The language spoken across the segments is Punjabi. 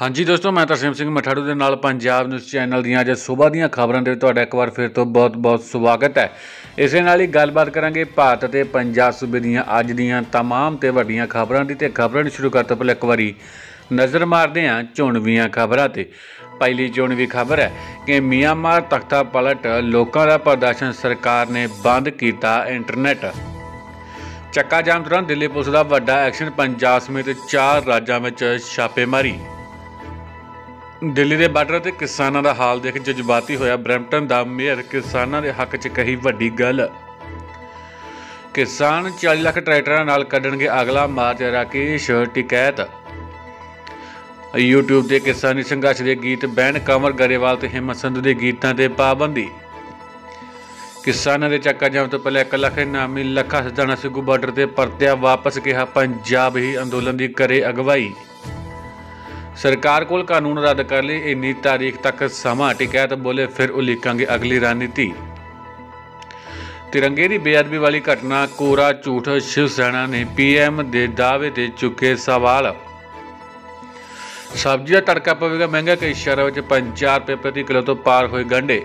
ਹਾਂਜੀ ਦੋਸਤੋ ਮੈਂ ਤਰਸੇਮ ਸਿੰਘ ਮਠਾੜੂ ਦੇ ਨਾਲ ਪੰਜਾਬ ਨਿਊਜ਼ ਚੈਨਲ ਦੀਆਂ ਅੱਜ ਸਵੇਰ ਦੀਆਂ ਖਬਰਾਂ ਦੇ ਤੁਹਾਡਾ ਇੱਕ ਵਾਰ ਫਿਰ ਤੋਂ ਬਹੁਤ-ਬਹੁਤ ਸਵਾਗਤ ਹੈ ਇਸੇ ਨਾਲ ਹੀ ਗੱਲਬਾਤ ਕਰਾਂਗੇ ਭਾਰਤ ਤੇ ਪੰਜਾਬ ਸੂਬੇ ਦੀਆਂ ਅੱਜ ਦੀਆਂ तमाम ਤੇ ਵੱਡੀਆਂ ਖਬਰਾਂ ਦੀ ਤੇ ਖਬਰਾਂ ਨੂੰ ਸ਼ੁਰੂ ਕਰਤਾ ਪਹਿਲਾਂ ਇੱਕ ਵਾਰੀ ਨਜ਼ਰ ਮਾਰਦੇ ਹਾਂ ਚੋਣਵੀਆਂ ਖਬਰਾਂ ਤੇ ਪਹਿਲੀ ਚੋਣਵੀ ਖਬਰ ਹੈ ਕਿ ਮਿਆਂਮਾਰ ਤਖਤਾ ਪਲਟ ਲੋਕਾਂ ਦਾ ਪ੍ਰਦਰਸ਼ਨ ਸਰਕਾਰ ਨੇ ਬੰਦ ਕੀਤਾ ਇੰਟਰਨੈਟ ਚੱਕਾ ਜਾਮ ਦੌਰਾਨ ਦਿੱਲੀ ਪੁਲਿਸ ਦਾ ਵੱਡਾ ਐਕਸ਼ਨ ਪੰਜਾਬ ਸਮੇਤ ਚਾਰ ਰਾਜਾਂ ਵਿੱਚ ਛਾਪੇਮਾਰੀ ਦਿੱਲੀ ਦੇ ਬਾਰਡਰ ਤੇ ਕਿਸਾਨਾਂ ਦਾ ਹਾਲ ਦੇਖ ਜਜ਼ਬਾਤੀ ਹੋਇਆ ਬ੍ਰੈਂਪਟਨ ਦਾ ਮੇਅਰ ਕਿਸਾਨਾਂ ਦੇ ਹੱਕ 'ਚ ਕਹੀ ਵੱਡੀ ਗੱਲ ਕਿਸਾਨ 40 ਲੱਖ ਟਰੈਕਟਰਾਂ ਨਾਲ ਕੱਢਣਗੇ ਅਗਲਾ ਮਾਰਚ ਰਾਕੇਸ਼ ਟਿਕੈਤ YouTube ਦੇ ਕਿਸਾਨੀ ਸੰਘਰਸ਼ ਦੇ ਗੀਤ ਬੈਨ ਕਮਰ ਗਰੇਵਾਲ ਤੇ ਹਿੰਮਤ ਸੰਧੂ ਦੇ ਗੀਤਾਂ ਤੇ ਪਾਬੰਦੀ ਕਿਸਾਨਾਂ ਦੇ ਚੱਕਾ ਜਾਮ ਤੋਂ ਪਹਿਲੇ 1 ਲੱਖ ਨਾਮੀ ਲੱਖਾ ਸਦਾਣਾ ਸਿਗੂ ਬਾਰਡਰ ਤੇ ਪਰਤਿਆ ਵਾਪਸ ਕਿਹਾ ਪੰਜਾਬ ਹੀ ਅੰਦੋਲਨ ਦੀ ਕਰੇ ਅਗਵਾਈ ਸਰਕਾਰ ਕੋਲ ਕਾਨੂੰਨ ਰੱਦ ਕਰ ਲਈ ਇੰਨੀ ਤਾਰੀਖ ਤੱਕ ਸਮਾਂ ਟਿਕਿਆ ਤਾਂ ਬੋਲੇ ਫਿਰ ਉਲੀਕਾਂਗੇ ਅਗਲੀ ਰਣਨੀਤੀ ਤਿਰੰਗੇ ਦੀ ਬੇਅਦਬੀ ਵਾਲੀ ਘਟਨਾ ਕੋਰਾ ਝੂਠ ਸ਼ਿਵ ਸੈਨਾ ਨੇ ਪੀਐਮ ਦੇ ਦਾਅਵੇ ਤੇ ਚੁੱਕੇ ਸਵਾਲ ਸਬਜ਼ੀ ਦਾ ਤੜਕਾ ਪਵੇਗਾ ਮਹਿੰਗਾ ਕਈ ਸ਼ਹਿਰਾਂ ਵਿੱਚ 50 ਰੁਪਏ ਪ੍ਰਤੀ ਕਿਲੋ ਤੋਂ ਪਾਰ ਹੋਏ ਗੰਡੇ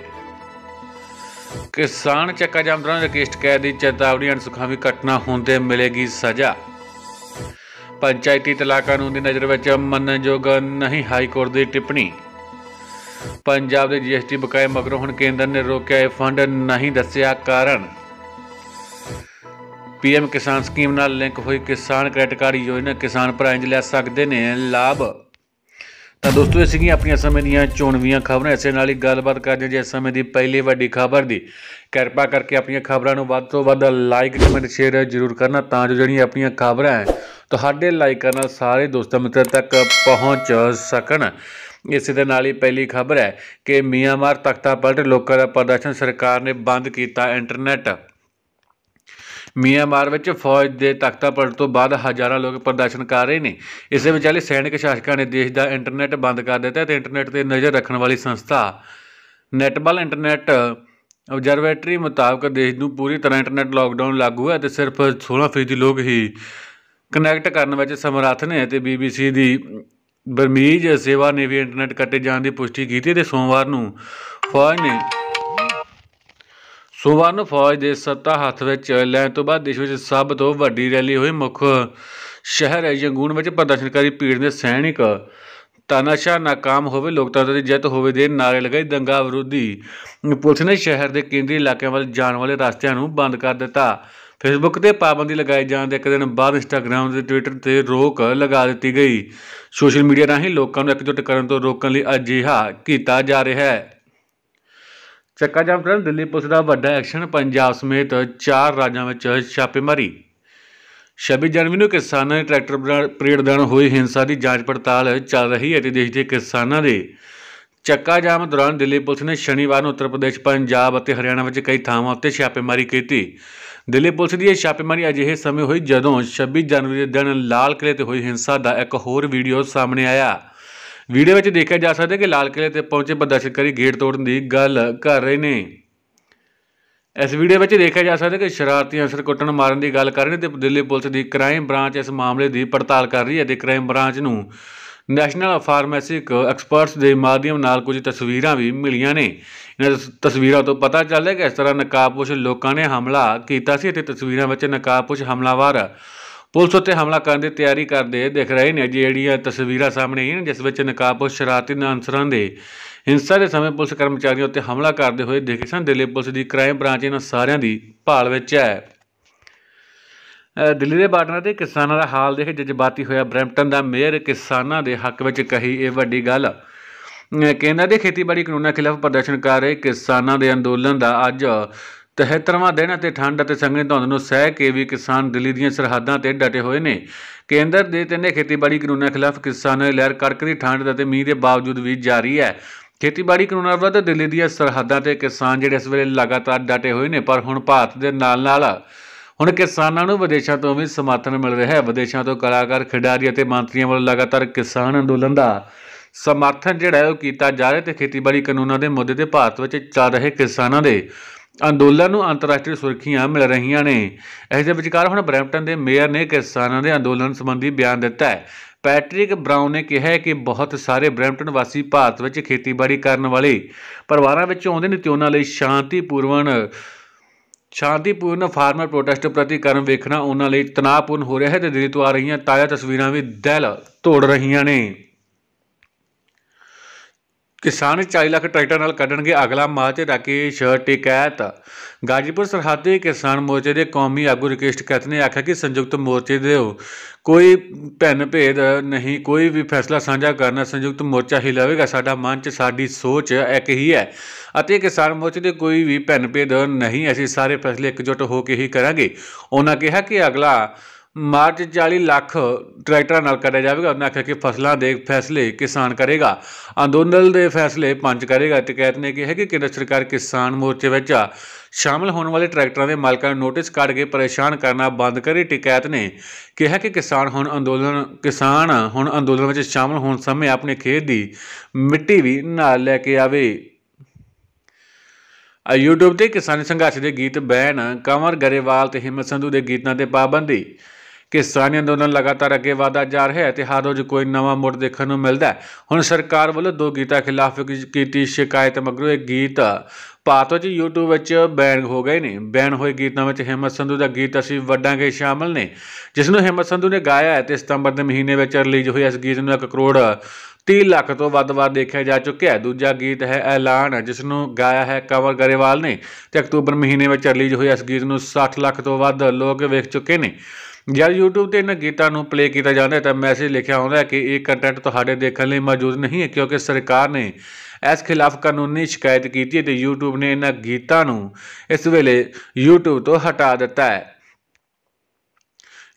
ਕਿਸਾਨ ਚੱਕਾ ਜਾਮਦਰਾਂ ਦੇ ਕੇਸਟ ਕੈਦ ਦੀ ਚੇਤਾਵਨੀ ਅਣਸੁਖਾਵੀ ਘਟਨਾ ਹੁੰਦੇ ਮਿਲੇਗੀ ਸਜ਼ਾ ਪੰਚਾਇਤੀ ਤਲਾਕ ਕਾਨੂੰਨ ਦੀ ਨਜ਼ਰ ਵਿੱਚ ਮੰਨਣਯੋਗ ਨਹੀਂ ਹਾਈ ਕੋਰਟ ਦੀ ਟਿੱਪਣੀ ਪੰਜਾਬ ਦੇ ਜੀਐਸਟੀ ਬਕਾਇਆ ਮਗਰੋਂ ਹੁਣ ਕੇਂਦਰ ਨੇ ਰੋਕਿਆ ਇਹ ਫੰਡ ਨਹੀਂ ਦੱਸਿਆ ਕਾਰਨ ਪੀਐਮ ਕਿਸਾਨ ਸਕੀਮ ਨਾਲ ਲਿੰਕ ਹੋਈ ਕਿਸਾਨ ਕ੍ਰੈਡਿਟ ਕਾਰਡ ਯੋਜਨਾ ਕਿਸਾਨ ਭਰਾ ਇੰਜ ਲੈ ਸਕਦੇ ਨੇ ਲਾਭ ਤਾਂ ਦੋਸਤੋ ਇਹ ਸੀਗੀਆਂ ਆਪਣੀਆਂ ਸਮੇਂ ਦੀਆਂ ਚੋਣਵੀਆਂ ਖਬਰਾਂ ਐਸੇ ਨਾਲ ਹੀ ਗੱਲਬਾਤ ਕਰਦੇ ਜੇ ਸਮੇਂ ਦੀ ਪਹਿਲੀ ਵੱਡੀ ਖਬਰ ਦੀ ਕਿਰਪਾ ਕਰਕੇ ਆਪਣੀਆਂ ਖਬਰਾਂ ਨੂੰ ਵੱਧ ਤੋਂ ਵੱਧ ਲਾਈਕ ਕਮੈਂਟ ਸ਼ੇਅਰ ਜ਼ਰੂਰ ਕਰਨਾ ਤਾਂ ਜੋ ਜਿਹੜੀਆਂ ਆਪਣੀਆਂ ਖਬਰਾਂ ਹੈ ਤੁਹਾਡੇ ਲਾਈਕ ਨਾਲ ਸਾਰੇ ਦੋਸਤਾਂ ਮਿੱਤਰਾਂ ਤੱਕ ਪਹੁੰਚ ਸਕਣ ਇਸੇ ਦੇ ਨਾਲ ਹੀ ਪਹਿਲੀ ਖਬਰ ਹੈ ਕਿ ਮਿਆਂਮਾਰ ਤਖਤਾ ਪਲਟ ਲੋਕਾਂ ਦਾ ਪ੍ਰਦਰਸ਼ਨ ਸਰਕਾਰ ਨੇ ਬੰਦ ਕੀਤਾ ਇੰਟਰਨੈਟ ਮਿਆਂਮਾਰ ਵਿੱਚ ਫੌਜ ਦੇ ਤਖਤਾ ਪਲਟ ਤੋਂ ਬਾਅਦ ਹਜ਼ਾਰਾਂ ਲੋਕ ਪ੍ਰਦਰਸ਼ਨ ਕਰ ਰਹੇ ਨੇ ਇਸੇ ਵਿਚਾਲੇ ਸੈਨਿਕ ਸ਼ਾਸਕਾਂ ਨੇ ਦੇਸ਼ ਦਾ ਇੰਟਰਨੈਟ ਬੰਦ ਕਰ ਦਿੱਤਾ ਤੇ ਇੰਟਰਨੈਟ ਤੇ ਨਜ਼ਰ ਰੱਖਣ ਵਾਲੀ ਸੰਸਥਾ ਨੈਟਬਲ ਇੰਟਰਨੈਟ ਆਬਜ਼ਰਵੇਟਰੀ ਮੁਤਾਬਕ ਦੇਸ਼ ਨੂੰ ਪੂਰੀ ਤਰ੍ਹਾਂ ਇੰਟਰਨੈਟ ਲਾਕਡਾਊਨ ਲਾਗੂ ਹੈ ਤੇ ਸਿਰਫ 16% ਲੋਕ ਹੀ ਕਨੈਕਟ ਕਰਨ ਵਿੱਚ ਸਮਰੱਥ ਨੇ ਤੇ BBC ਦੀ ਬਰਮੀਜ਼ ਸੇਵਾ ਨੇ ਵੀ ਇੰਟਰਨੈਟ ਕੱਟੇ ਜਾਣ ਦੀ ਪੁਸ਼ਟੀ ਕੀਤੀ ਤੇ ਸੋਮਵਾਰ ਨੂੰ ਫੌਜ ਨੇ ਸੁਵਰਨ ਫੌਜ ਦੇ ਸੱਤਾ ਹੱਥ ਵਿੱਚ ਲੈਣ ਤੋਂ ਬਾਅਦ ਦੇਸ਼ ਵਿੱਚ ਸਭ ਤੋਂ ਵੱਡੀ ਰੈਲੀ ਹੋਈ ਮੁੱਖ ਸ਼ਹਿਰ ਹੈ ਯੰਗੂਨ ਵਿੱਚ ਪ੍ਰਦਰਸ਼ਨਕਾਰੀ ਪੀੜ ਦੇ ਸੈਨਿਕ ਤਨਾਸ਼ਾ ناکਾਮ ਹੋਵੇ ਲੋਕਤੰਤਰ ਦੀ ਜਿੱਤ ਹੋਵੇ ਦੇ ਨਾਰੇ ਲਗਾਏ ਦੰਗਾ ਵਿਰੋਧੀ ਪੁਲਿਸ ਨੇ ਸ਼ਹਿਰ ਦੇ ਕੇਂਦਰੀ ਇਲਾਕਿਆਂ ਵੱਲ ਜਾਣ ਵਾਲੇ ਰਸਤਿਆਂ ਨੂੰ ਬੰਦ ਕਰ ਦਿੱਤਾ ਫੇਸਬੁੱਕ ਤੇ ਪਾਬੰਦੀ ਲਗਾਏ ਜਾਣ ਦੇ ਇੱਕ ਦਿਨ ਬਾਅਦ ਇੰਸਟਾਗ੍ਰam ਤੇ ਟਵਿੱਟਰ ਤੇ ਰੋਕ ਲਗਾ ਦਿੱਤੀ ਗਈ ਸੋਸ਼ਲ ਮੀਡੀਆ ਰਾਹੀਂ ਲੋਕਾਂ ਨੂੰ ਇਕਜੁੱਟ ਕਰਨ ਤੋਂ ਰੋਕਣ ਲਈ ਅਜਿਹਾ ਕੀਤਾ ਜਾ ਰਿਹਾ ਹੈ ਚੱਕਾ ਜਾਮ ਫਿਰ ਦਿੱਲੀ ਪੁਲਿਸ ਦਾ ਵੱਡਾ ਐਕਸ਼ਨ ਪੰਜਾਬ ਸਮੇਤ ਚਾਰ ਰਾਜਾਂ ਵਿੱਚ ਛਾਪੇਮਾਰੀ 26 ਜਨਵਰੀ ਨੂੰ ਕਿਸਾਨਾਂ ਦੇ ਟਰੈਕਟਰ ਪਰੇਡ ਦਾਣ ਹੋਈ ਹਿੰਸਾ ਦੀ ਜਾਂਚ ਪੜਤਾਲ ਚੱਲ ਰਹੀ ਹੈ ਤੇ ਦੇਸ਼ ਦੇ ਕਿਸਾਨਾਂ ਦੇ ਚੱਕਾ ਜਾਮ ਦੌਰਾਨ ਦਿੱਲੀ ਪੁਲਿਸ ਨੇ ਸ਼ਨੀਵਾਰ ਨੂੰ ਉੱਤਰ ਪ੍ਰਦੇਸ਼ ਪੰਜਾਬ ਅਤੇ ਹਰਿਆਣਾ ਵਿੱਚ ਕਈ ਥਾਵਾਂ ਉੱਤੇ ਛਾਪੇਮਾਰੀ ਕੀਤੀ ਦਿੱਲੀ ਪੁਲਿਸ ਦੀ ਇਹ ਛਾਪੇਮਾਰੀ ਅਜਿਹੇ ਸਮੇਂ ਹੋਈ ਜਦੋਂ 26 ਜਨਵਰੀ ਦੇ ਦਿਨ ਲਾਲ ਕਿਲੇ ਤੇ ਹੋਈ ਹਿੰਸਾ ਦਾ ਇੱਕ ਹੋਰ ਵੀਡੀਓ ਸਾਹਮਣੇ ਆਇਆ ਵੀਡੀਓ ਵਿੱਚ ਦੇਖਿਆ ਜਾ ਸਕਦਾ ਹੈ ਕਿ ਲਾਲ ਕਿਲੇ ਤੇ ਪਹੁੰਚੇ ਪ੍ਰਦਰਸ਼ਨਕਾਰੀ ਗੇਟ ਤੋੜਨ ਦੀ ਗੱਲ ਕਰ ਰਹੇ ਨੇ ਇਸ ਵੀਡੀਓ ਵਿੱਚ ਦੇਖਿਆ ਜਾ ਸਕਦਾ ਹੈ ਕਿ ਸ਼ਰਾਰਤੀ ਅਸਰ ਕੁੱਟਣ ਮਾਰਨ ਦੀ ਗੱਲ ਕਰ ਰਹੇ ਨੇ ਤੇ ਦਿੱਲੀ ਪੁਲਿਸ ਦੀ ਕ੍ਰਾਈਮ ਬ੍ਰਾਂਚ ਇਸ ਮਾਮਲੇ ਦੀ ਪੜਤਾਲ ਕਰ ਰਹੀ ਹੈ ਤੇ ਕ੍ਰਾਈਮ ਬ੍ਰਾਂਚ ਨੂੰ ਨੈਸ਼ਨਲ ਫਾਰਮੈਸਿਕ ਐਕਸਪਰਟਸ ਦੇ ਮਾਧਿਅਮ ਨਾਲ ਕੁਝ ਤਸਵੀਰਾਂ ਵੀ ਮਿਲੀਆਂ ਨੇ ਇਹਨਾਂ ਤਸਵੀਰਾਂ ਤੋਂ ਪਤਾ ਚੱਲਿਆ ਕਿ ਇਸ ਤਰ੍ਹਾਂ ਨਕਾਬਪੋਸ਼ ਲੋਕਾਂ ਨੇ ਹਮਲਾ ਕੀਤਾ ਸੀ ਅਤੇ ਤਸਵੀਰਾਂ ਵਿੱਚ ਨਕਾਬਪੋਸ਼ ਹਮਲਾਵਰ ਪੁਲਿਸ ਉੱਤੇ ਹਮਲਾ ਕਰਨ ਦੀ ਤਿਆਰੀ ਕਰਦੇ ਦਿਖ ਰਹੇ ਨੇ ਜਿਹੜੀਆਂ ਤਸਵੀਰਾਂ ਸਾਹਮਣੇ ਆਈਆਂ ਜਿਸ ਵਿੱਚ ਨਕਾਬਪੋਸ਼ ਸ਼ਰਾਤੀ ਨਾਂਸਰਾਂ ਦੇ ਹਿੰਸਾ ਦੇ ਸਮੇਂ ਪੁਲਿਸ ਕਰਮਚਾਰੀਆਂ ਉੱਤੇ ਹਮਲਾ ਕਰਦੇ ਹੋਏ ਦਿਖੇ ਸਨ ਦਿੱਲੀ ਪੁਲਿਸ ਦੀ ਕ੍ਰਾਈਮ ਬ੍ਰਾਂਚ ਇਹਨਾਂ ਸਾਰਿਆਂ ਦੀ ਭਾਲ ਵਿੱਚ ਹੈ ਦਿੱਲੀ ਦੇ ਬਾਰਡਰ ਤੇ ਕਿਸਾਨਾਂ ਦਾ ਹਾਲ ਦੇਖ ਜਜ਼ਬਾਤੀ ਹੋਇਆ ਬ੍ਰੈਂਪਟਨ ਦਾ ਮੇਅਰ ਕਿਸਾਨਾਂ ਦੇ ਹੱਕ ਵਿੱਚ ਕਹੀ ਇਹ ਵੱਡੀ ਗੱਲ ਕਹਿੰਦਾ ਦੇ ਖੇਤੀਬਾੜੀ ਕਾਨੂੰਨਾਂ ਖਿਲਾਫ ਪ੍ਰਦਰਸ਼ਨ ਕਰ ਰਹੇ ਕਿਸਾਨਾਂ ਦੇ ਅੰਦੋਲਨ ਦਾ ਅੱਜ 73ਵਾਂ ਦਿਨ ਅਤੇ ਠੰਡ ਅਤੇ ਸੰਘਣੀ ਧੁੰਦ ਨੂੰ ਸਹਿ ਕੇ ਵੀ ਕਿਸਾਨ ਦਿੱਲੀ ਦੀਆਂ ਸਰਹੱਦਾਂ ਤੇ ਡਟੇ ਹੋਏ ਨੇ ਕੇਂਦਰ ਦੇ ਤਿੰਨੇ ਖੇਤੀਬਾੜੀ ਕਾਨੂੰਨਾਂ ਖਿਲਾਫ ਕਿਸਾਨਾਂ ਨੇ ਲਹਿਰ ਕੜਕਦੀ ਠੰਡ ਅਤੇ ਮੀਂਹ ਦੇ ਬਾਵਜੂਦ ਵੀ ਜਾਰੀ ਹੈ ਖੇਤੀਬਾੜੀ ਕਾਨੂੰਨਾਂ ਵਿਰੁੱਧ ਦਿੱਲੀ ਦੀਆਂ ਸਰਹੱਦਾਂ ਤੇ ਕਿਸਾਨ ਜਿਹੜੇ ਇਸ ਵੇਲੇ ਲਗਾਤਾਰ ਡਟੇ ਹੋਏ ਨੇ ਪਰ ਹੁਣ ਭਾਰਤ ਦੇ ਨਾਲ-ਨਾਲ ਹੁਣ ਕਿਸਾਨਾਂ ਨੂੰ ਵਿਦੇਸ਼ਾਂ ਤੋਂ ਵੀ ਸਮਰਥਨ ਮਿਲ ਰਿਹਾ ਹੈ ਵਿਦੇਸ਼ਾਂ ਤੋਂ ਕਲਾਕਾਰ ਖਿਡਾਰੀ ਅਤੇ ਮੰਤਰੀਆਂ ਵੱਲੋਂ ਲਗਾਤਾਰ ਕਿਸਾਨ ਅੰਦੋਲਨ ਦਾ ਸਮਰਥਨ ਜਿਹੜਾ ਉਹ ਕੀਤਾ ਜਾ ਰਿਹਾ ਤੇ ਖੇਤੀਬਾੜੀ ਕਾਨੂੰਨਾਂ ਦੇ ਮੁੱਦੇ ਤੇ ਭਾਰਤ ਵਿੱਚ ਚੱਲ ਰਹੇ ਕਿਸਾਨਾਂ ਦੇ ਅੰਦੋਲਨ ਨੂੰ ਅੰਤਰਰਾਸ਼ਟਰੀ ਸੁਰੱਖਿਆ ਮਿਲ ਰਹੀਆਂ ਨੇ ਇਸ ਦੇ ਵਿਚਕਾਰ ਹੁਣ ਬ੍ਰੈਂਪਟਨ ਦੇ ਮੇਅਰ ਨੇ ਕਿਸਾਨਾਂ ਦੇ ਅੰਦੋਲਨ ਸੰਬੰਧੀ ਬਿਆਨ ਦਿੱਤਾ ਹੈ ਪੈਟ੍ਰਿਕ ਬ੍ਰਾਊਨ ਨੇ ਕਿਹਾ ਕਿ ਬਹੁਤ ਸਾਰੇ ਬ੍ਰੈਂਪਟਨ ਵਾਸੀ ਭਾਰਤ ਵਿੱਚ ਖੇਤੀਬਾੜੀ ਕਰਨ ਵਾਲੇ ਪਰਿਵਾਰਾਂ ਵਿੱਚ ਆਉਂਦੇ ਨੇ ਤੇ ਉਹਨਾਂ ਲਈ ਸ਼ਾਂਤੀਪੂਰਨ ਸ਼ਾਂਤੀਪੂਰਨ ਫਾਰਮਰ ਪ੍ਰੋਟੈਸਟ ਪ੍ਰਤੀ ਕਰਨ ਵੇਖਣਾ ਉਹਨਾਂ ਲਈ ਤਣਾਅਪੂਰਨ ਹੋ ਰਿਹਾ ਹੈ ਤੇ ਦਿੱਲੀ ਤੋਂ ਆ ਰਹੀਆਂ ਤਾਜ਼ਾ ਤਸਵੀਰਾਂ ਵੀ ਦਿਲ ਤੋੜ ਰਹੀਆਂ ਨੇ ਕਿਸਾਨ 40 ਲੱਖ ਟਰੈਕਟਰ ਨਾਲ ਕੱਢਣਗੇ ਅਗਲਾ ਮਾਚ ਰਾਕੇਸ਼ ਟਿਕੈਤ ਗਾਜੀਪੁਰ ਸਰਹੱਦ ਦੇ ਕਿਸਾਨ ਮੋਰਚੇ ਦੇ ਕੌਮੀ ਆਗੂ ਰਿਕਸ਼ਟ ਟਿਕੈਤ ਨੇ ਆਖਿਆ ਕਿ ਸੰਯੁਕਤ ਮੋਰਚੇ ਦੇ ਕੋਈ ਭੈਣ ਭੇਦ ਨਹੀਂ ਕੋਈ ਵੀ ਫੈਸਲਾ ਸਾਂਝਾ ਕਰਨਾ ਸੰਯੁਕਤ ਮੋਰਚਾ ਹੀ ਲਵੇਗਾ ਸਾਡਾ ਮਨ ਚ ਸਾਡੀ ਸੋਚ ਇੱਕ ਹੀ ਹੈ ਅਤੇ ਕਿਸਾਨ ਮੋਰਚੇ ਦੇ ਕੋਈ ਵੀ ਭੈਣ ਭੇਦ ਨਹੀਂ ਅਸੀਂ ਸਾਰੇ ਫੈਸਲੇ ਇਕਜੁੱਟ ਹੋ ਕੇ ਹੀ ਕਰਾਂਗੇ ਉਹਨਾਂ ਕਿਹਾ ਕਿ ਅਗਲਾ ਮਾਰਚ 40 ਲੱਖ ਟਰੈਕਟਰਾਂ ਨਾਲ ਕਰਿਆ ਜਾਵੇਗਾ ਉਹਨਾਂ ਆਖਿਆ ਕਿ ਫਸਲਾਂ ਦੇ ਫੈਸਲੇ ਕਿਸਾਨ ਕਰੇਗਾ ਅੰਦੋਲਨ ਦੇ ਫੈਸਲੇ ਪੰਜ ਕਰੇਗਾ ਤੇ ਕਹਿੰਦੇ ਨੇ ਕਿਹਾ ਕਿ ਕੇਂਦਰ ਸਰਕਾਰ ਕਿਸਾਨ ਮੋਰਚੇ ਵਿੱਚ ਸ਼ਾਮਲ ਹੋਣ ਵਾਲੇ ਟਰੈਕਟਰਾਂ ਦੇ ਮਾਲਕਾਂ ਨੂੰ ਨੋਟਿਸ ਕੱਢ ਕੇ ਪਰੇਸ਼ਾਨ ਕਰਨਾ ਬੰਦ ਕਰੇ ਟਿਕੈਤ ਨੇ ਕਿਹਾ ਕਿ ਕਿਸਾਨ ਹੁਣ ਅੰਦੋਲਨ ਕਿਸਾਨ ਹੁਣ ਅੰਦੋਲਨ ਵਿੱਚ ਸ਼ਾਮਲ ਹੋਣ ਸਮੇਂ ਆਪਣੇ ਖੇਤ ਦੀ ਮਿੱਟੀ ਵੀ ਨਾਲ ਲੈ ਕੇ ਆਵੇ YouTube ਤੇ ਕਿਸਾਨੀ ਸੰਘਰਸ਼ ਦੇ ਗੀਤ ਬੈਨ ਕਮਰ ਗਰੇਵਾਲ ਤੇ ਹਿੰਮਤ ਸੰਧੂ ਦੇ ਗੀਤਾਂ ਤੇ ਪਾਬੰਦੀ ਕਿਸਾਨੀ ਅੰਦੋਲਨ ਲਗਾਤਾਰ ਅੱਗੇ ਵਧਦਾ ਜਾ ਰਿਹਾ ਹੈ ਤੇ ਹਰ ਰੋਜ਼ ਕੋਈ ਨਵਾਂ ਮੋੜ ਦੇਖਣ ਨੂੰ ਮਿਲਦਾ ਹੁਣ ਸਰਕਾਰ ਵੱਲੋਂ ਦੋ ਗੀਤਾ ਖਿਲਾਫ ਕੀਤੀ ਸ਼ਿਕਾਇਤ ਮਗਰੋਂ ਇੱਕ ਗੀਤ ਭਾਰਤ ਵਿੱਚ YouTube ਵਿੱਚ ਬੈਨ ਹੋ ਗਏ ਨੇ ਬੈਨ ਹੋਏ ਗੀਤਾਂ ਵਿੱਚ ਹਿੰਮਤ ਸੰਧੂ ਦਾ ਗੀਤ ਅਸੀਂ ਵੱਡਾਂਗੇ ਸ਼ਾਮਲ ਨੇ ਜਿਸ ਨੂੰ ਹਿੰਮਤ ਸੰਧੂ ਨੇ ਗਾਇਆ ਹੈ ਤੇ ਸਤੰਬਰ ਦੇ ਮਹੀਨੇ ਵਿੱਚ ਰਿਲੀਜ਼ ਹੋਇਆ ਇਸ ਗੀਤ ਨੂੰ 1 ਕਰੋੜ 30 ਲੱਖ ਤੋਂ ਵੱਧ ਵਾਰ ਦੇਖਿਆ ਜਾ ਚੁੱਕਿਆ ਹੈ ਦੂਜਾ ਗੀਤ ਹੈ ਐਲਾਨ ਜਿਸ ਨੂੰ ਗਾਇਆ ਹੈ ਕਵਰ ਗਰੇਵਾਲ ਨੇ ਤੇ ਅਕਤੂਬਰ ਮਹੀਨੇ ਵਿੱਚ ਰਿਲੀਜ਼ ਹੋਇਆ ਇਸ ਗੀਤ ਨੂੰ 60 ਲੱਖ ਤੋਂ ਵੱਧ ਲੋਕ ਵੇਖ ਚੁੱਕੇ ਨੇ ਜਦ YouTube ਤੇ ਇਹਨਾਂ ਗੀਤਾਂ ਨੂੰ ਪਲੇ ਕੀਤਾ ਜਾਂਦਾ ਤਾਂ ਮੈਸੇਜ ਲਿਖਿਆ ਹੁੰਦਾ ਕਿ ਇਹ ਕੰਟੈਂਟ ਤੁਹਾਡੇ ਦੇਖਣ ਲਈ ਮੌਜੂਦ ਨਹੀਂ ਹੈ ਕਿਉਂਕਿ ਸਰਕਾਰ ਨੇ ਇਸ ਖਿਲਾਫ ਕਾਨੂੰਨੀ ਸ਼ਿਕਾਇਤ ਕੀਤੀ ਹੈ ਤੇ YouTube ਨੇ ਇਹਨਾਂ ਗੀਤਾਂ ਨੂੰ ਇਸ ਵੇਲੇ YouTube ਤੋਂ ਹਟਾ ਦਿੱਤਾ ਹੈ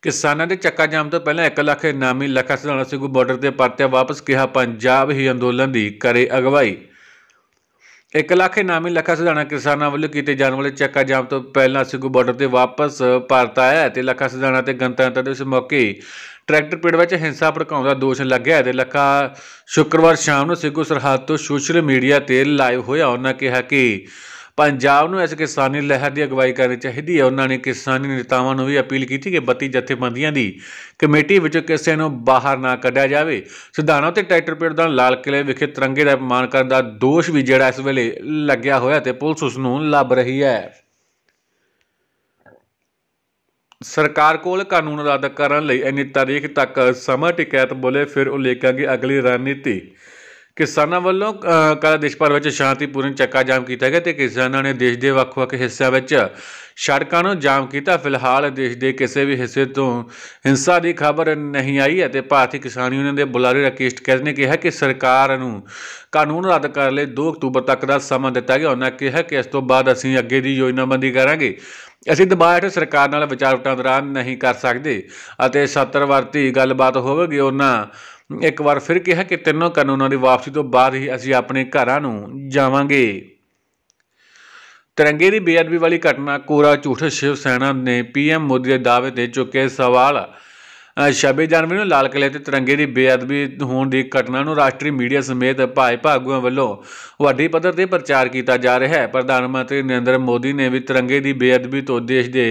ਕਿਸਾਨਾਂ ਦੇ ਚੱਕਾ ਜਾਮ ਤੋਂ ਪਹਿਲਾਂ 1 ਲੱਖ ਨਾਮੀ ਲੱਖਾ ਸਦਾਣਾ ਸਿੰਘ ਬਾਰਡਰ ਤੇ ਪਰਤਿਆ ਵਾਪਸ ਕਿਹਾ ਪੰਜਾਬ ਹੀ ਅੰਦੋਲਨ ਦੀ ਕਰੇ ਅਗਵਾਈ 1 ਲੱਖ ਨਾਮੀ ਲੱਖਾ ਸਿਧਾਣਾ ਕਿਸਾਨਾਂ ਵੱਲੋਂ ਕੀਤੇ ਜਾਣ ਵਾਲੇ ਚੱਕਾ ਜਾਮ ਤੋਂ ਪਹਿਲਾਂ ਸਿੰਘੂ ਬਾਰਡਰ ਤੇ ਵਾਪਸ ਭਾਰਤ ਆਇਆ ਤੇ ਲੱਖਾ ਸਿਧਾਣਾ ਤੇ ਗਣਤੰਤਰ ਦਿਵਸ ਮੌਕੇ ਟਰੈਕਟਰ ਪਿੜ ਵਿੱਚ ਹਿੰਸਾ ਭੜਕਾਉਣ ਦਾ ਦੋਸ਼ ਲੱਗਿਆ ਤੇ ਲੱਖਾ ਸ਼ੁੱਕਰਵਾਰ ਸ਼ਾਮ ਨੂੰ ਸਿੰਘੂ ਸਰਹੱਦ ਤੋਂ ਸੋਸ਼ਲ ਮੀਡੀਆ ਤੇ ਲਾਈਵ ਹੋਇਆ ਉਹਨਾਂ ਕਿਹਾ ਕਿ ਪੰਜਾਬ ਨੂੰ ਇਸ ਕਿਸਾਨੀ ਲਹਿਰ ਦੀ ਅਗਵਾਈ ਕਰਨੀ ਚਾਹੀਦੀ ਹੈ ਉਹਨਾਂ ਨੇ ਕਿਸਾਨੀ ਨੇਤਾਵਾਂ ਨੂੰ ਵੀ ਅਪੀਲ ਕੀਤੀ ਕਿ ਬੱਤੀ ਜਥੇਬੰਦੀਆਂ ਦੀ ਕਮੇਟੀ ਵਿੱਚੋਂ ਕਿਸੇ ਨੂੰ ਬਾਹਰ ਨਾ ਕੱਢਿਆ ਜਾਵੇ ਸਿਧਾਣਾ ਤੇ ਟਰੈਕਟਰ ਪੇੜ ਦਾ ਲਾਲ ਕਿਲੇ ਵਿਖੇ ਤਿਰੰਗੇ ਦਾ ਅਪਮਾਨ ਕਰਨ ਦਾ ਦੋਸ਼ ਵੀ ਜਿਹੜਾ ਇਸ ਵੇਲੇ ਲੱਗਿਆ ਹੋਇਆ ਤੇ ਪੁਲਿਸ ਉਸ ਨੂੰ ਲੱਭ ਰਹੀ ਹੈ ਸਰਕਾਰ ਕੋਲ ਕਾਨੂੰਨ ਰੱਦ ਕਰਨ ਲਈ ਇੰਨੀ ਤਾਰੀਖ ਤੱਕ ਸਮਾਂ ਟਿਕਾਇਤ ਬੋਲੇ ਫਿਰ ਉਲੇਖਾਂਗੇ ਅਗਲੀ ਰਣਨੀਤੀ ਕਿਸਾਨਾਂ ਵੱਲੋਂ ਕਾਲਾ ਦੇਸ਼ ਭਰ ਵਿੱਚ ਸ਼ਾਂਤੀਪੂਰਨ ਚੱਕਾ ਜਾਮ ਕੀਤਾ ਗਿਆ ਤੇ ਕਿਸਾਨਾਂ ਨੇ ਦੇਸ਼ ਦੇ ਵੱਖ-ਵੱਖ ਹਿੱਸਿਆਂ ਵਿੱਚ ਸੜਕਾਂ ਨੂੰ ਜਾਮ ਕੀਤਾ ਫਿਲਹਾਲ ਦੇਸ਼ ਦੇ ਕਿਸੇ ਵੀ ਹਿੱਸੇ ਤੋਂ ਹਿੰਸਾ ਦੀ ਖਬਰ ਨਹੀਂ ਆਈ ਅਤੇ ਭਾਰਤੀ ਕਿਸਾਨ ਯੂਨੀਅਨ ਦੇ ਬੁਲਾਰੇ ਰਾਕੇਸ਼ ਕਹਿੰਦੇ ਨੇ ਕਿਹਾ ਕਿ ਸਰਕਾਰ ਨੂੰ ਕਾਨੂੰਨ ਰੱਦ ਕਰ ਲਈ 2 ਅਕਤੂਬਰ ਤੱਕ ਦਾ ਸਮਾਂ ਦਿੱਤਾ ਗਿਆ ਉਹਨਾਂ ਕਿਹਾ ਕਿ ਇਸ ਤੋਂ ਬਾਅਦ ਅਸੀਂ ਅੱਗੇ ਦੀ ਯੋਜਨਾਬੰਦੀ ਕਰਾਂਗੇ ਅਸੀਂ ਦਬਾਅ ਹੇਠ ਸਰਕਾਰ ਨਾਲ ਵਿਚਾਰ ਵਟਾਂਦਰਾ ਨਹੀਂ ਕਰ ਸਕਦੇ ਅਤੇ ਵਾਰਤੀ ਗੱਲਬਾਤ ਹੋਵੇਗੀ ਉਹਨਾਂ ਇੱਕ ਵਾਰ ਫਿਰ ਕਿਹਾ ਕਿ ਤਿੰਨੋਂ ਕਾਨੂੰਨਾਂ ਦੀ ਵਾਪਸੀ ਤੋਂ ਬਾਅਦ ਹੀ ਅਸੀਂ ਆਪਣੇ ਘਰਾਂ ਨੂੰ ਜਾਵਾਂਗੇ ਤਿਰੰਗੇ ਦੀ ਬੇਅਦਬੀ ਵਾਲੀ ਘਟਨਾ ਕੋਰਾ ਝੂਠ ਸ਼ਿਵ ਸੈਨਾ ਨੇ ਪੀਐਮ ਮੋਦੀ ਦੇ ਦਾਅਵੇ ਤੇ ਚੁੱਕੇ ਸਵਾਲ 26 ਜਨਵਰੀ ਨੂੰ ਲਾਲ ਕਿਲੇ 'ਤੇ ਤਿਰੰਗੇ ਦੀ ਬੇਅਦਬੀ ਹੋਣ ਦੀ ਘਟਨਾ ਨੂੰ ਰਾਸ਼ਟਰੀ ਮੀਡੀਆ ਸਮੇਤ ਭਾਜਪਾ ਆਗੂਆਂ ਵੱਲੋਂ ਵੱਡੀ ਪੱਧਰ 'ਤੇ ਪ੍ਰਚਾਰ ਕੀਤਾ ਜਾ ਰਿਹਾ ਹੈ ਪ੍ਰਧਾਨ ਮੰਤਰੀ ਨਰਿੰਦਰ ਮੋਦੀ ਨੇ ਵੀ ਤਿਰੰਗੇ ਦੀ ਬੇਅਦਬੀ ਤੋਂ ਦੇਸ਼ ਦੇ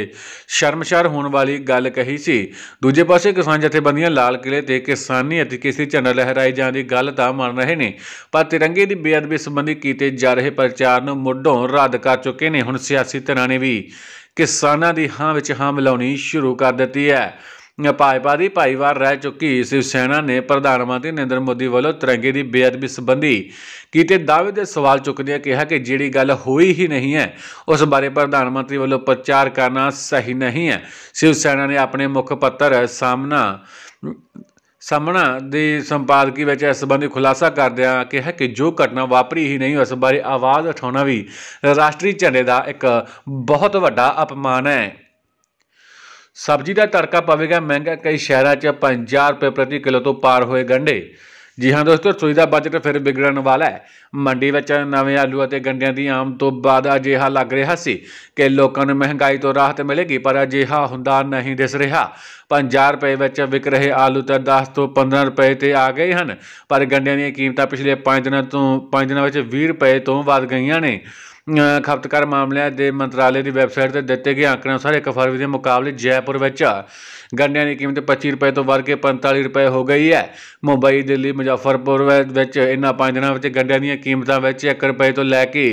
ਸ਼ਰਮਸ਼ਾਰ ਹੋਣ ਵਾਲੀ ਗੱਲ ਕਹੀ ਸੀ ਦੂਜੇ ਪਾਸੇ ਕਿਸਾਨ ਜਥੇਬੰਦੀਆਂ ਲਾਲ ਕਿਲੇ 'ਤੇ ਕਿਸਾਨੀ ਅਤੇ ਕਿਸੇ ਝੰਡਾ ਲਹਿਰਾਏ ਜਾਣ ਦੀ ਗੱਲ ਤਾਂ ਮੰਨ ਰਹੇ ਨੇ ਪਰ ਤਿਰੰਗੇ ਦੀ ਬੇਅਦਬੀ ਸੰਬੰਧੀ ਕੀਤੇ ਜਾ ਰਹੇ ਪ੍ਰਚਾਰ ਨੂੰ ਮੁੱਢੋਂ ਰੱਦ ਕਰ ਚੁੱਕੇ ਨੇ ਹੁਣ ਸਿਆਸੀ ਧਿਰਾਂ ਨੇ ਵੀ ਕਿਸਾਨਾਂ ਦੀ ਹਾਂ ਵਿੱਚ ਹਾਂ ਮਿਲਾਉਣੀ ਸ਼ੁਰੂ ਕਰ ਦਿੱਤੀ ਹੈ ਭਾਜਪਾ ਦੀ ਭਾਈਵਾਰ ਰਹਿ ਚੁੱਕੀ ਸ਼ਿਵ ਸੈਨਾ ਨੇ ਪ੍ਰਧਾਨ ਮੰਤਰੀ ਨਰਿੰਦਰ ਮੋਦੀ ਵੱਲੋਂ ਤਿਰੰਗੇ ਦੀ ਬੇਅਦਬੀ ਸੰਬੰਧੀ ਕੀਤੇ ਦਾਅਵੇ ਦੇ ਸਵਾਲ ਚੁੱਕਦਿਆਂ ਕਿਹਾ ਕਿ ਜਿਹੜੀ ਗੱਲ ਹੋਈ ਹੀ ਨਹੀਂ ਹੈ ਉਸ ਬਾਰੇ ਪ੍ਰਧਾਨ ਮੰਤਰੀ ਵੱਲੋਂ ਪ੍ਰਚਾਰ ਕਰਨਾ ਸਹੀ ਨਹੀਂ ਹੈ ਸ਼ਿਵ ਸੈਨਾ ਨੇ ਆਪਣੇ ਮੁੱਖ ਪੱਤਰ ਸਾਹਮਣਾ ਸਾਹਮਣਾ ਦੇ ਸੰਪਾਦਕੀ ਵਿੱਚ ਇਸ ਸੰਬੰਧੀ ਖੁਲਾਸਾ ਕਰਦਿਆਂ ਕਿਹਾ ਕਿ ਜੋ ਘਟਨਾ ਵਾਪਰੀ ਹੀ ਨਹੀਂ ਉਸ ਬਾਰੇ ਆਵਾਜ਼ ਉਠਾਉਣਾ ਵੀ ਰਾਸ਼ਟਰੀ ਝੰਡੇ ਦਾ ਇੱਕ ਬਹੁਤ ਵੱਡਾ ਅਪਮਾਨ ਹੈ ਸਬਜ਼ੀ ਦਾ ਤੜਕਾ ਪਵੇਗਾ ਮਹਿੰਗਾ ਕਈ ਸ਼ਹਿਰਾਂ 'ਚ 5000 ਰੁਪਏ ਪ੍ਰਤੀ ਕਿਲੋ ਤੋਂ ਪਾਰ ਹੋਏ ਗੰਡੇ ਜੀ ਹਾਂ ਦੋਸਤੋ ਰਸੋਈ ਦਾ ਬਜਟ ਫਿਰ ਵਿਗੜਨ ਵਾਲਾ ਹੈ ਮੰਡੀ ਵਿੱਚ ਨਵੇਂ ਆਲੂ ਅਤੇ ਗੰਡਿਆਂ ਦੀ ਆਮ ਤੋਂ ਬਾਅਦ ਅਜਿਹਾ ਲੱਗ ਰਿਹਾ ਸੀ ਕਿ ਲੋਕਾਂ ਨੂੰ ਮਹਿੰਗਾਈ ਤੋਂ ਰਾਹਤ ਮਿਲੇਗੀ ਪਰ ਅਜਿਹਾ ਹੁੰਦਾ ਨਹੀਂ ਦਿਸ ਰਿਹਾ 50 ਰੁਪਏ ਵਿੱਚ ਵਿਕ ਰਹੇ ਆਲੂ ਤਾਂ 10 ਤੋਂ 15 ਰੁਪਏ ਤੇ ਆ ਗਏ ਹਨ ਪਰ ਗੰਡਿਆਂ ਦੀਆਂ ਕੀਮਤਾਂ ਪਿਛਲੇ 5 ਦਿਨਾਂ ਤੋਂ 5 ਦਿਨਾਂ ਵਿੱਚ 20 ਰੁਪਏ ਤੋਂ ਵੱਧ ਗਈਆਂ ਨੇ ਖਪਤਕਾਰ ਮਾਮਲਿਆਂ ਦੇ ਮੰਤਰਾਲੇ ਦੀ ਵੈਬਸਾਈਟ 'ਤੇ ਦਿੱਤੇ ਗਏ ਅੰਕੜੇ ਅਨੁਸਾਰ 1 ਫਰਵਰੀ ਦੇ ਮੁਕਾਬਲੇ ਜੈਪੁਰ ਵਿੱਚ ਗੰਡਿਆਂ ਦੀ ਕੀਮਤ 25 ਰੁਪਏ ਤੋਂ ਵੱਧ ਕੇ 45 ਰੁਪਏ ਹੋ ਗਈ ਹੈ ਮੁੰਬਈ ਦਿੱਲੀ ਮੁਜ਼ੱਫਰਪੁਰ ਵਿੱਚ ਇਹਨਾਂ ਪੰਜ ਦਿਨਾਂ ਵਿੱਚ ਗੰਡਿਆਂ ਦੀਆਂ ਕੀਮਤਾਂ ਵਿੱਚ 1 ਰੁਪਏ ਤੋਂ ਲੈ ਕੇ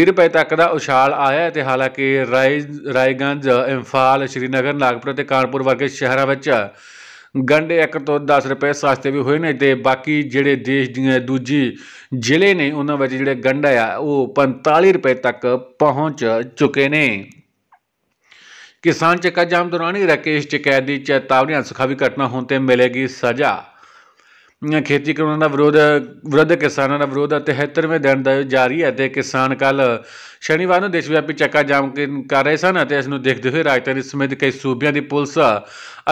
20 ਰੁਪਏ ਤੱਕ ਦਾ ਉਛਾਲ ਆਇਆ ਹੈ ਤੇ ਹਾਲਾਂਕਿ ਰਾਇਗੰਜ ਇੰਫਾਲ ਸ਼੍ਰੀਨਗਰ ਨਾਗਪੁਰ ਤੇ ਕਾਨਪੁਰ ਵਰਗੇ ਸ਼ਹਿਰਾਂ ਵਿੱਚ ਗੰਢੇ ਇੱਕ ਤੋਂ 10 ਰੁਪਏ ਸਸਤੇ ਵੀ ਹੋਏ ਨੇ ਤੇ ਬਾਕੀ ਜਿਹੜੇ ਦੇਸ਼ ਦੀਆਂ ਦੂਜੀ ਜ਼ਿਲ੍ਹੇ ਨੇ ਉਹਨਾਂ ਵਿੱਚ ਜਿਹੜੇ ਗੰਢਾ ਆ ਉਹ 45 ਰੁਪਏ ਤੱਕ ਪਹੁੰਚ ਚੁੱਕੇ ਨੇ ਕਿਸਾਨ ਚੱਕਾ ਜਾਮ ਦੌਰਾਨ ਹੀ ਰਾਕੇਸ਼ ਟਿਕੈਤ ਦੀ ਚੇਤਾਵਨੀ ਅਨਸਖਾਵੀ ਘਟਨਾ ਹੋਣ ਤੇ ਮਿਲੇਗੀ ਸਜ਼ਾ ਖੇਤੀ ਕਾਨੂੰਨਾਂ ਦਾ ਵਿਰੋਧ ਵਿਰੁੱਧ ਕਿਸਾਨਾਂ ਦਾ ਵਿਰੋਧ ਆ 73ਵੇਂ ਦਿਨ ਦਾ ਜਾਰੀ ਹੈ ਤੇ ਕਿਸਾਨ ਕੱਲ ਸ਼ਨੀਵਾਰ ਨੂੰ ਦੇਸ਼ ਵਿਆਪੀ ਚੱਕਾ ਜਾਮ ਕਰ ਰਹੇ ਸਨ ਅਤੇ ਇਸ ਨੂੰ ਦੇਖਦੇ ਹੋਏ ਰਾਜਧਾਨੀ ਸਮੇਤ ਕਈ ਸੂਬਿਆਂ ਦੀ ਪੁਲਿਸ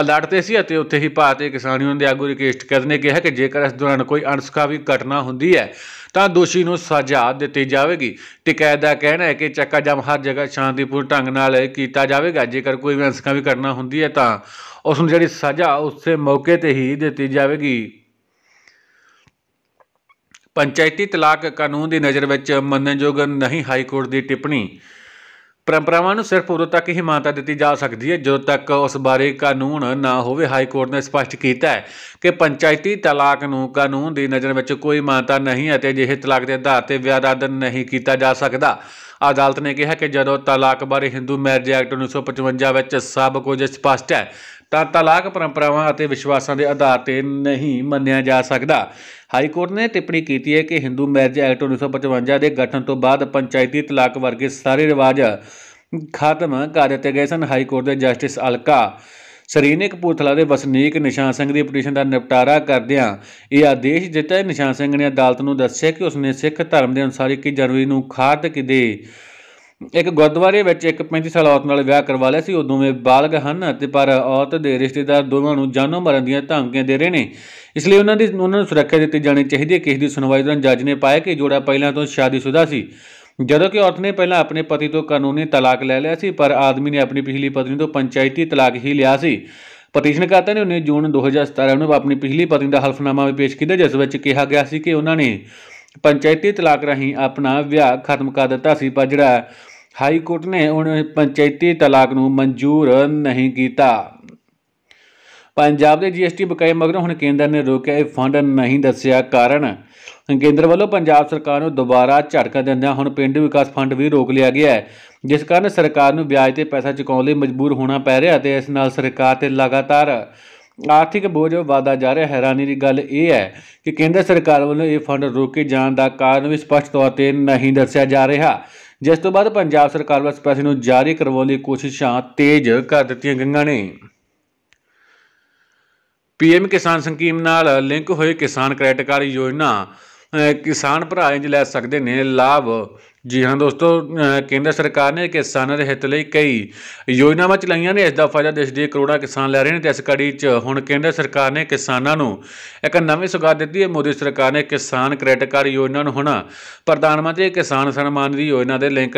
ਅਲਰਟ ਤੇ ਸੀ ਅਤੇ ਉੱਥੇ ਹੀ ਭਾਰਤੀ ਕਿਸਾਨੀਆਂ ਦੇ ਆਗੂ ਰਿਕਵੈਸਟ ਕਰਨੇ ਕਿਹਾ ਕਿ ਜੇਕਰ ਇਸ ਦੌਰਾਨ ਕੋਈ ਅਣਸੁਖਾਵੀ ਘਟਨਾ ਹੁੰਦੀ ਹੈ ਤਾਂ ਦੋਸ਼ੀ ਨੂੰ ਸਜ਼ਾ ਦਿੱਤੀ ਜਾਵੇਗੀ ਟਿਕੈਤ ਕਹਿਣਾ ਹੈ ਕਿ ਚੱਕਾ ਜਾਮ ਹਰ ਜਗ੍ਹਾ ਸ਼ਾਂਤੀਪੂਰ ਢੰਗ ਨਾਲ ਕੀਤਾ ਜਾਵੇਗਾ ਜੇਕਰ ਕੋਈ ਵੀ ਅਣਸੁਖਾਵੀ ਘਟਨਾ ਹੁੰਦੀ ਹੈ ਤਾਂ ਉਸ ਨੂੰ ਜਿਹੜੀ ਸਜ਼ਾ ਉਸੇ ਮੌਕੇ ਤੇ ਹੀ ਦਿੱਤੀ ਜਾਵੇਗੀ ਪੰਚਾਇਤੀ ਤਲਾਕ ਕਾਨੂੰਨ ਦੀ ਨਜ਼ਰ ਵਿੱਚ ਮੰਨਣਯੋਗ ਨਹੀਂ ਹਾਈ ਕੋਰਟ ਦੀ ਟਿੱਪਣੀ ਪਰੰਪਰਾਵਾਂ ਨੂੰ ਸਿਰਫ ਉਦੋਂ ਤੱਕ ਹੀ ਮਾਨਤਾ ਦਿੱਤੀ ਜਾ ਸਕਦੀ ਹੈ ਜਦੋਂ ਤੱਕ ਉਸ ਬਾਰੇ ਕਾਨੂੰਨ ਨਾ ਹੋਵੇ ਹਾਈ ਕੋਰਟ ਨੇ ਸਪਸ਼ਟ ਕੀਤਾ ਹੈ ਕਿ ਪੰਚਾਇਤੀ ਤਲਾਕ ਨੂੰ ਕਾਨੂੰਨ ਦੀ ਨਜ਼ਰ ਵਿੱਚ ਕੋਈ ਮਾਨਤਾ ਨਹੀਂ ਅਤੇ ਅਜਿਹੇ ਤਲਾਕ ਦੇ ਆਧਾਰ ਤੇ ਵਿਆਹ ਦਾ ਨਹੀਂ ਕੀਤਾ ਜਾ ਸਕਦਾ ਅਦਾਲਤ ਨੇ ਕਿਹਾ ਕਿ ਜਦੋਂ ਤਲਾਕ ਬਾਰੇ ਹਿੰਦੂ ਮੈਰਿਜ ਐਕਟ 1955 ਵਿੱਚ ਸਭ ਕੁਝ ਸਪਸ਼ਟ ਹੈ ਤਾਂ ਤਲਾਕ ਪਰੰਪਰਾਵਾਂ ਅਤੇ ਵਿਸ਼ਵਾਸਾਂ ਦੇ ਆਧਾਰ ਤੇ ਨਹੀਂ ਮੰਨਿਆ ਜਾ ਸਕਦਾ ਹਾਈ ਕੋਰਟ ਨੇ ਟਿੱਪਣੀ ਕੀਤੀ ਹੈ ਕਿ ਹਿੰਦੂ ਮੈਰਿਜ ਐਕਟ 1955 ਦੇ ਗਠਨ ਤੋਂ ਬਾਅਦ ਪੰਚਾਇਤੀ ਤਲਾਕ ਵਰਗੇ ਸਾਰੇ ਰਿਵਾਜ ਖਤਮ ਕਰ ਦਿੱਤੇ ਗਏ ਸਨ ਹਾਈ ਕੋਰਟ ਦੇ ਜਸਟਿਸ ਅਲਕਾ ਸਰੀਨੇ ਕਪੂਰਥਲਾ ਦੇ ਵਸਨੀਕ ਨਿਸ਼ਾਨ ਸਿੰਘ ਦੀ ਪਟੀਸ਼ਨ ਦਾ ਨਿਪਟਾਰਾ ਕਰਦਿਆਂ ਇਹ ਆਦੇਸ਼ ਦਿੱਤਾ ਨਿਸ਼ਾਨ ਸਿੰਘ ਨੇ ਅਦਾਲਤ ਨੂੰ ਦੱਸਿਆ ਕਿ ਉਸਨੇ ਸਿੱਖ ਧਰਮ ਦੇ ਅਨੁਸਾਰ 21 ਜਨਵਰੀ ਨੂੰ ਖਾਦ ਕਿਦੇ ਇੱਕ ਗੁਰਦੁਆਰੇ ਵਿੱਚ ਇੱਕ 35 ਸਾਲ ਔਰਤ ਨਾਲ ਵਿਆਹ ਕਰਵਾ ਲਿਆ ਸੀ ਉਹ ਦੋਵੇਂ ਬਾਲਗ ਹਨ ਤੇ ਪਰ ਔਰਤ ਦੇ ਰਿਸ਼ਤੇਦਾਰ ਦੋਵਾਂ ਨੂੰ ਜਾਨੋਂ ਮਾਰਨ ਦੀਆਂ ਧਮਕੀਆਂ ਦੇ ਰਹੇ ਨੇ ਇਸ ਲਈ ਉਹਨਾਂ ਦੀ ਉਹਨਾਂ ਨੂੰ ਸੁਰੱਖਿਆ ਦਿੱਤੀ ਜਾਣੀ ਚਾਹੀਦੀ ਹੈ ਕਿਸ ਦੀ ਸੁਣਵਾਈ ਦੌਰਾਨ ਜੱਜ ਨੇ ਪਾਇਆ ਕਿ ਜੋੜਾ ਪਹਿਲਾਂ ਤੋਂ ਸ਼ਾਦੀशुदा ਸੀ ਜਦੋਂ ਕਿ ਔਰਤ ਨੇ ਪਹਿਲਾਂ ਆਪਣੇ ਪਤੀ ਤੋਂ ਕਾਨੂੰਨੀ ਤਲਾਕ ਲੈ ਲਿਆ ਸੀ ਪਰ ਆਦਮੀ ਨੇ ਆਪਣੀ ਪਿਛਲੀ ਪਤਨੀ ਤੋਂ ਪੰਚਾਇਤੀ ਤਲਾਕ ਹੀ ਲਿਆ ਸੀ ਪਟੀਸ਼ਨ ਕਰਤਾ ਨੇ ਉਹਨੇ ਜੂਨ 2017 ਨੂੰ ਆਪਣੀ ਪਿਛਲੀ ਪਤਨੀ ਦਾ ਹਲਫਨਾਮਾ ਵੀ ਪੇਸ਼ ਕੀਤਾ ਜਿਸ ਵਿੱਚ ਕਿਹਾ ਗਿਆ ਸੀ ਕਿ ਉਹਨਾਂ ਨੇ ਪੰਚਾਇਤੀ ਤਲਾਕ ਰਾਹੀਂ ਆਪਣਾ ਵਿਆਹ ਖਤਮ ਕਰ ਦਿੱਤਾ ਸੀ ਪਰ ਜਿਹੜਾ ਹਾਈ ਕੋਰਟ ਨੇ ਉਹਨੇ ਪੰਚਾਇਤੀ ਤਲਾਕ ਨੂੰ ਮਨਜ਼ੂਰ ਨਹੀਂ ਕੀਤਾ ਪੰਜਾਬ ਦੇ ਜੀਐਸਟੀ ਬਕਾਏ ਮਗਰੋਂ ਹੁਣ ਕੇਂਦਰ ਨੇ ਰੋਕਿਆ ਇਹ ਫੰਡ ਨਹੀਂ ਦੱਸਿਆ ਕਾਰਨ ਕੇਂਦਰ ਵੱਲੋਂ ਪੰਜਾਬ ਸਰਕਾਰ ਨੂੰ ਦੁਬਾਰਾ ਝਟਕਾ ਦਿੰਦਿਆਂ ਹੁਣ ਪਿੰਡ ਵਿਕਾਸ ਫੰਡ ਵੀ ਰੋਕ ਲਿਆ ਗਿਆ ਹੈ ਜਿਸ ਕਾਰਨ ਸਰਕਾਰ ਨੂੰ ਵਿਆਜ ਤੇ ਪੈਸਾ ਚੁਕਾਉਣ ਲਈ ਮਜਬੂਰ ਹੋਣਾ ਪੈ ਰਿਹਾ ਤੇ ਇਸ ਨਾਲ ਸਰਕਾਰ ਤੇ ਲਗਾਤਾਰ ਆਰਥਿਕ ਬੋਝ ਵਧਦਾ ਜਾ ਰਿਹਾ ਹੈਰਾਨੀ ਦੀ ਗੱਲ ਇਹ ਹੈ ਕਿ ਕੇਂਦਰ ਸਰਕਾਰ ਵੱਲੋਂ ਇਹ ਫੰਡ ਰੋਕੇ ਜਾਣ ਦਾ ਕਾਰਨ ਵੀ ਸਪਸ਼ਟ ਤੌਰ ਤੇ ਨਹੀਂ ਦੱਸਿਆ ਜਾ ਰਿਹਾ ਜਿਸ ਤੋਂ ਬਾਅਦ ਪੰਜਾਬ ਸਰਕਾਰ ਵੱਲੋਂ ਪੈਸੇ ਨੂੰ ਜਾਰੀ ਕਰਵਾਉਣ ਦੀ ਕੋਸ਼ਿਸ਼ਾਂ ਤੇਜ਼ ਕਰ ਦਿੱਤੀਆਂ ਗਈਆਂ ਨੇ ਪੀਐਮ ਕਿਸਾਨ ਸਕੀਮ ਨਾਲ ਲਿੰਕ ਹੋਏ ਕਿਸਾਨ ਕ੍ਰੈਡਿਟ ਕਾਰਡ ਯੋਜਨਾ ਕਿਸਾਨ ਭਰਾ ਇੰਜ ਲੈ ਸਕਦੇ ਨੇ ਲਾਭ ਜੀ ਹਾਂ ਦੋਸਤੋ ਕੇਂਦਰ ਸਰਕਾਰ ਨੇ ਕਿਸਾਨਾਂ ਦੇ ਹਿੱਤ ਲਈ ਕਈ ਯੋਜਨਾਵਾਂ ਚਲਾਈਆਂ ਨੇ ਇਸ ਦਾ ਫਾਇਦਾ ਦੇਸ਼ ਦੇ ਕਰੋੜਾਂ ਕਿਸਾਨ ਲੈ ਰਹੇ ਨੇ ਤੇ ਇਸ ਕੜੀ 'ਚ ਹੁਣ ਕੇਂਦਰ ਸਰਕਾਰ ਨੇ ਕਿਸਾਨਾਂ ਨੂੰ ਇੱਕ ਨਵੀਂ ਸੁਗਾਤ ਦਿੱਤੀ ਹੈ ਮੋਦੀ ਸਰਕਾਰ ਨੇ ਕਿਸਾਨ ਕ੍ਰੈਡਿਟ ਕਾਰਡ ਯੋਜਨਾ ਨੂੰ ਹੁਣ ਪ੍ਰਧਾਨ ਮੰਤਰੀ ਕਿਸਾਨ ਸਨਮਾਨ ਦੀ ਯੋਜਨਾ ਦੇ ਲਿੰਕ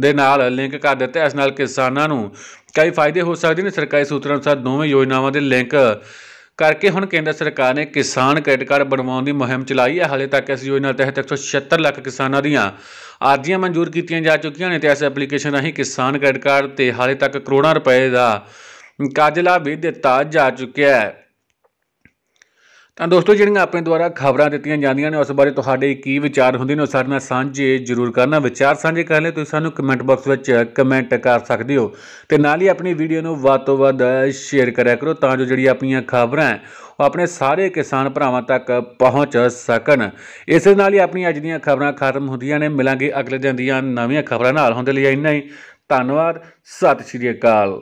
ਦੇ ਨਾਲ ਲਿੰਕ ਕਰ ਦਿੱਤਾ ਇਸ ਨਾਲ ਕਿਸਾਨਾਂ ਨੂੰ ਕਈ ਫਾਇਦੇ ਹੋ ਸਕਦੇ ਨੇ ਸਰਕਾਰੀ ਸੂਤਰਾਂ ਅਨੁਸਾਰ ਦੋਵੇਂ ਯੋਜਨਾਵਾਂ ਦੇ ਲਿੰਕ ਕਰਕੇ ਹੁਣ ਕੇਂਦਰ ਸਰਕਾਰ ਨੇ ਕਿਸਾਨ ਕ੍ਰੈਡਿਟ ਕਾਰਡ ਬਣਵਾਉਣ ਦੀ ਮੁਹਿੰਮ ਚਲਾਈ ਹੈ ਹਾਲੇ ਤੱਕ ਇਸ ਯੋਜਨਾ ਤਹਿਤ 176 ਲੱਖ ਕਿਸਾਨਾਂ ਦੀਆਂ ਅਰਜ਼ੀਆਂ ਮਨਜ਼ੂਰ ਕੀਤੀਆਂ ਜਾ ਚੁੱਕੀਆਂ ਨੇ ਤੇ ਇਸ ਐਪਲੀਕੇਸ਼ਨ ਰਾਹੀਂ ਕਿਸਾਨ ਕ੍ਰੈਡਿਟ ਕਾਰਡ ਤੇ ਹਾਲੇ ਤੱਕ ਕਰੋੜਾਂ ਰੁਪਏ ਦਾ ਕਾਜਲਾ ਵੀ ਦਿੱਤਾ ਜਾ ਚੁੱਕਿਆ ਹੈ ਤਾਂ ਦੋਸਤੋ ਜਿਹੜੀਆਂ ਆਪਣੇ ਦੁਆਰਾ ਖਬਰਾਂ ਦਿੱਤੀਆਂ ਜਾਂਦੀਆਂ ਨੇ ਉਸ ਬਾਰੇ ਤੁਹਾਡੇ ਕੀ ਵਿਚਾਰ ਹੁੰਦੇ ਨੇ ਉਹ ਸਾਡੇ ਨਾਲ ਸਾਂਝੇ ਜ਼ਰੂਰ ਕਰਨਾ ਵਿਚਾਰ ਸਾਂਝੇ ਕਰ ਲਈ ਤੁਸੀਂ ਸਾਨੂੰ ਕਮੈਂਟ ਬਾਕਸ ਵਿੱਚ ਕਮੈਂਟ ਕਰ ਸਕਦੇ ਹੋ ਤੇ ਨਾਲ ਹੀ ਆਪਣੀ ਵੀਡੀਓ ਨੂੰ ਵੱਧ ਤੋਂ ਵੱਧ ਸ਼ੇਅਰ ਕਰਿਆ ਕਰੋ ਤਾਂ ਜੋ ਜਿਹੜੀ ਆਪਣੀਆਂ ਖਬਰਾਂ ਉਹ ਆਪਣੇ ਸਾਰੇ ਕਿਸਾਨ ਭਰਾਵਾਂ ਤੱਕ ਪਹੁੰਚ ਸਕਣ ਇਸੇ ਨਾਲ ਹੀ ਆਪਣੀ ਅੱਜ ਦੀਆਂ ਖਬਰਾਂ ਖਤਮ ਹੁੰਦੀਆਂ ਨੇ ਮਿਲਾਂਗੇ ਅਗਲੇ ਦਿਨ ਦੀਆਂ ਨਵੀਆਂ ਖਬਰਾਂ ਨਾਲ ਹੁੰਦੇ ਲਈ ਇੰਨਾ ਹੀ ਧੰਨਵਾਦ ਸਤਿ ਸ਼੍ਰੀ ਅਕਾਲ